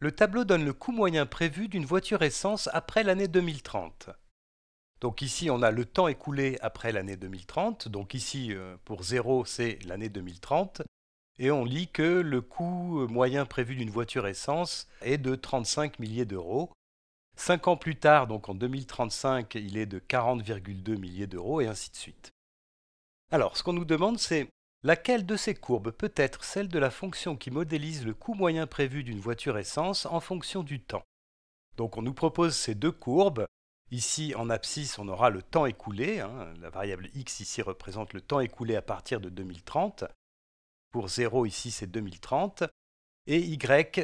le tableau donne le coût moyen prévu d'une voiture essence après l'année 2030. Donc ici, on a le temps écoulé après l'année 2030. Donc ici, euh, pour 0, c'est l'année 2030. Et on lit que le coût moyen prévu d'une voiture essence est de 35 milliers d'euros. Cinq ans plus tard, donc en 2035, il est de 40,2 milliers d'euros et ainsi de suite. Alors, ce qu'on nous demande, c'est Laquelle de ces courbes peut être celle de la fonction qui modélise le coût moyen prévu d'une voiture essence en fonction du temps Donc on nous propose ces deux courbes. Ici, en abscisse, on aura le temps écoulé. Hein. La variable x ici représente le temps écoulé à partir de 2030. Pour 0, ici, c'est 2030. Et y,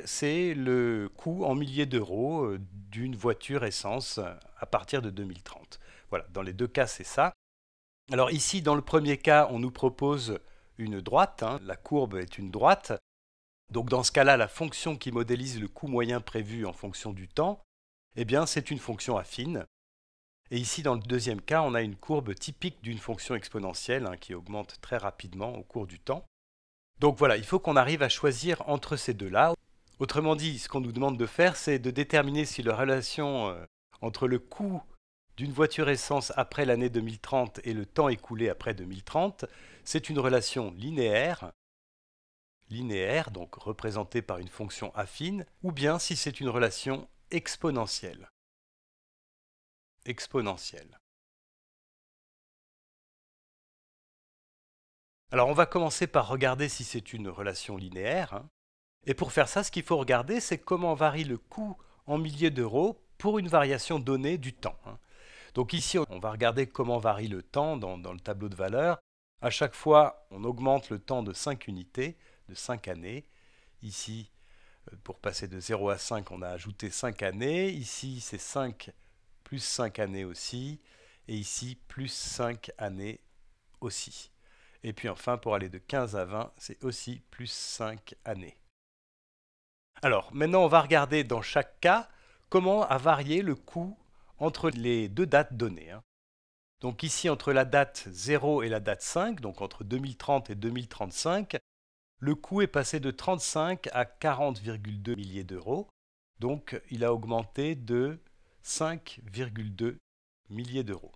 c'est le coût en milliers d'euros euh, d'une voiture essence euh, à partir de 2030. Voilà, dans les deux cas, c'est ça. Alors ici, dans le premier cas, on nous propose une droite, hein. la courbe est une droite. Donc dans ce cas-là, la fonction qui modélise le coût moyen prévu en fonction du temps, eh bien c'est une fonction affine. Et ici, dans le deuxième cas, on a une courbe typique d'une fonction exponentielle hein, qui augmente très rapidement au cours du temps. Donc voilà, il faut qu'on arrive à choisir entre ces deux-là. Autrement dit, ce qu'on nous demande de faire, c'est de déterminer si la relation euh, entre le coût d'une voiture essence après l'année 2030 et le temps écoulé après 2030, c'est une relation linéaire, linéaire donc représentée par une fonction affine, ou bien si c'est une relation exponentielle. Exponentielle. Alors on va commencer par regarder si c'est une relation linéaire. Hein. Et pour faire ça, ce qu'il faut regarder, c'est comment varie le coût en milliers d'euros pour une variation donnée du temps. Hein. Donc ici, on va regarder comment varie le temps dans, le tableau de valeur. À chaque fois, on augmente le temps de 5 unités, de 5 années. Ici, euh, pour passer de 0 à 5, on a ajouté 5 années. Ici, c'est 5 plus 5 années aussi. Et ici, plus 5 années aussi. Et puis enfin, pour aller de 15 à 20, c'est aussi plus 5 années. Alors, maintenant, on va regarder dans chaque cas comment a varié le coût entre les deux dates données. Hein. Donc ici, entre la date 0 et la date 5, donc entre 2030 et 2035, le coût est passé de 35 à 40,2 milliers d'euros. Donc il a augmenté de 5,2 milliers d'euros.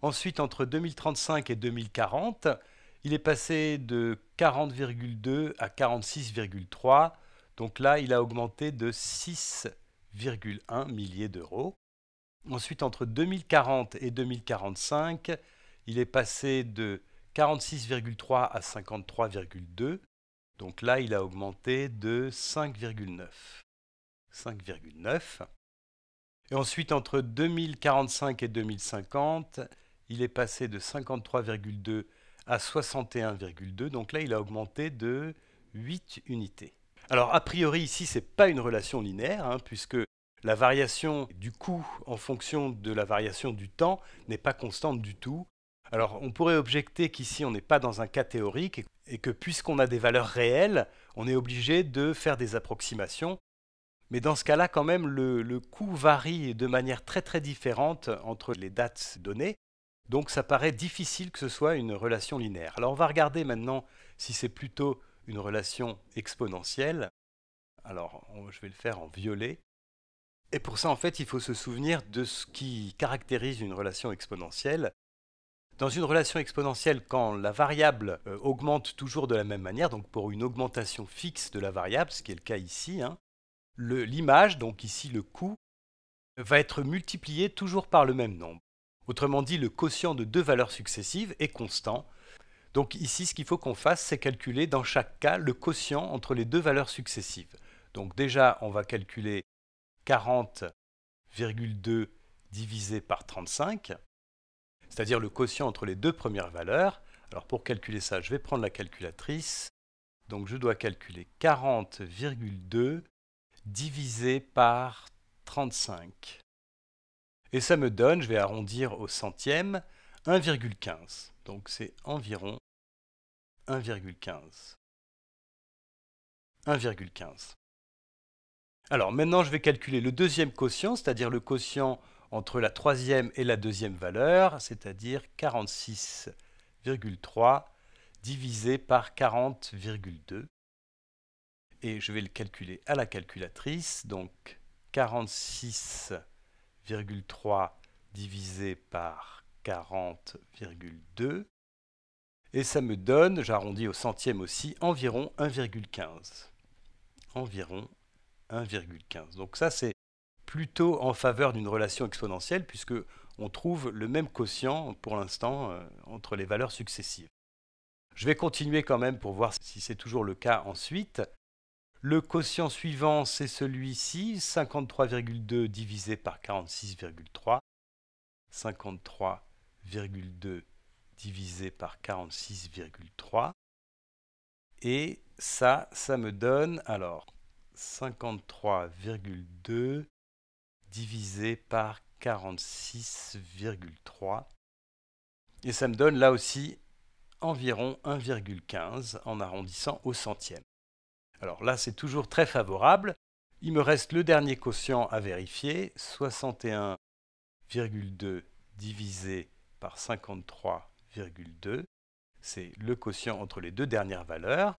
Ensuite, entre 2035 et 2040, il est passé de 40,2 à 46,3. Donc là, il a augmenté de 6,1 milliers d'euros. Ensuite, entre 2040 et 2045, il est passé de 46,3 à 53,2. Donc là, il a augmenté de 5,9. 5,9. Et ensuite, entre 2045 et 2050, il est passé de 53,2 à 61,2. Donc là, il a augmenté de 8 unités. Alors, a priori, ici, ce n'est pas une relation linéaire, hein, puisque la variation du coût en fonction de la variation du temps n'est pas constante du tout. Alors on pourrait objecter qu'ici on n'est pas dans un cas théorique et que puisqu'on a des valeurs réelles, on est obligé de faire des approximations. Mais dans ce cas-là, quand même, le, coût varie de manière très très différente entre les dates données. Donc ça paraît difficile que ce soit une relation linéaire. Alors on va regarder maintenant si c'est plutôt une relation exponentielle. Alors je vais le faire en violet. Et pour ça, en fait, il faut se souvenir de ce qui caractérise une relation exponentielle. Dans une relation exponentielle, quand la variable euh, augmente toujours de la même manière, donc pour une augmentation fixe de la variable, ce qui est le cas ici, hein, l'image, donc ici le coût, va être multiplié toujours par le même nombre. Autrement dit, le quotient de deux valeurs successives est constant. Donc ici, ce qu'il faut qu'on fasse, c'est calculer dans chaque cas le quotient entre les deux valeurs successives. Donc déjà, on va calculer 40,2 divisé par 35, c'est-à-dire le quotient entre les deux premières valeurs. Alors pour calculer ça, je vais prendre la calculatrice. Donc je dois calculer 40,2 divisé par 35. Et ça me donne, je vais arrondir au centième, 1,15. Donc c'est environ 1,15. 1,15. Alors maintenant, je vais calculer le deuxième quotient, c'est-à-dire le quotient entre la troisième et la deuxième valeur, c'est-à-dire 46,3 divisé par 40,2. Et je vais le calculer à la calculatrice, donc 46,3 divisé par 40,2. Et ça me donne, j'arrondis au centième aussi, environ 1,15. Environ 1,15. Donc ça, c'est plutôt en faveur d'une relation exponentielle, puisque on trouve le même quotient pour l'instant euh, entre les valeurs successives. Je vais continuer quand même pour voir si c'est toujours le cas ensuite. Le quotient suivant, c'est celui-ci, 53,2 divisé par 46,3. 53,2 divisé par 46,3. Et ça, ça me donne, alors, 53,2 divisé par 46,3. Et ça me donne là aussi environ 1,15 en arrondissant au centième. Alors là, c'est toujours très favorable. Il me reste le dernier quotient à vérifier, 61,2 divisé par 53,2. C'est le quotient entre les deux dernières valeurs.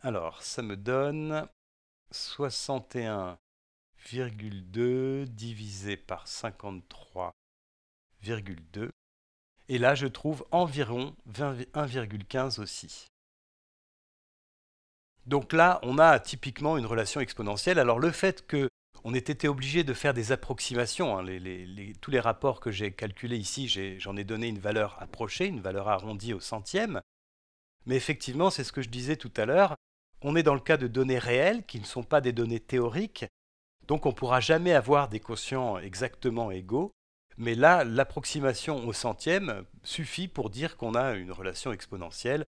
Alors, ça me donne 61,2 divisé par 53,2. Et là, je trouve environ 1,15 aussi. Donc là, on a typiquement une relation exponentielle. Alors le fait que on ait été obligé de faire des approximations, hein, tous les rapports que j'ai calculés ici, j'en ai donné une valeur approchée, une valeur arrondie au centième. Mais effectivement, c'est ce que je disais tout à l'heure, on est dans le cas de données réelles qui ne sont pas des données théoriques, donc on ne pourra jamais avoir des quotients exactement égaux, mais là, l'approximation au centième suffit pour dire qu'on a une relation exponentielle.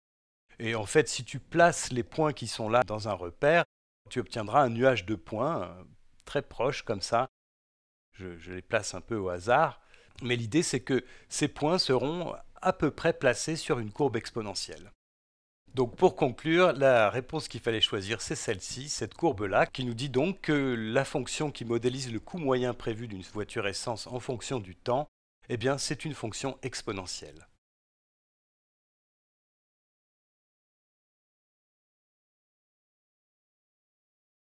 Et en fait, si tu places les points qui sont là dans un repère, tu obtiendras un nuage de points euh, très proche comme ça. Je, je les place un peu au hasard. Mais l'idée, c'est que ces points seront à peu près placés sur une courbe exponentielle. Donc pour conclure, la réponse qu'il fallait choisir, c'est celle-ci, cette courbe-là, qui nous dit donc que la fonction qui modélise le coût moyen prévu d'une voiture essence en fonction du temps, eh bien c'est une fonction exponentielle.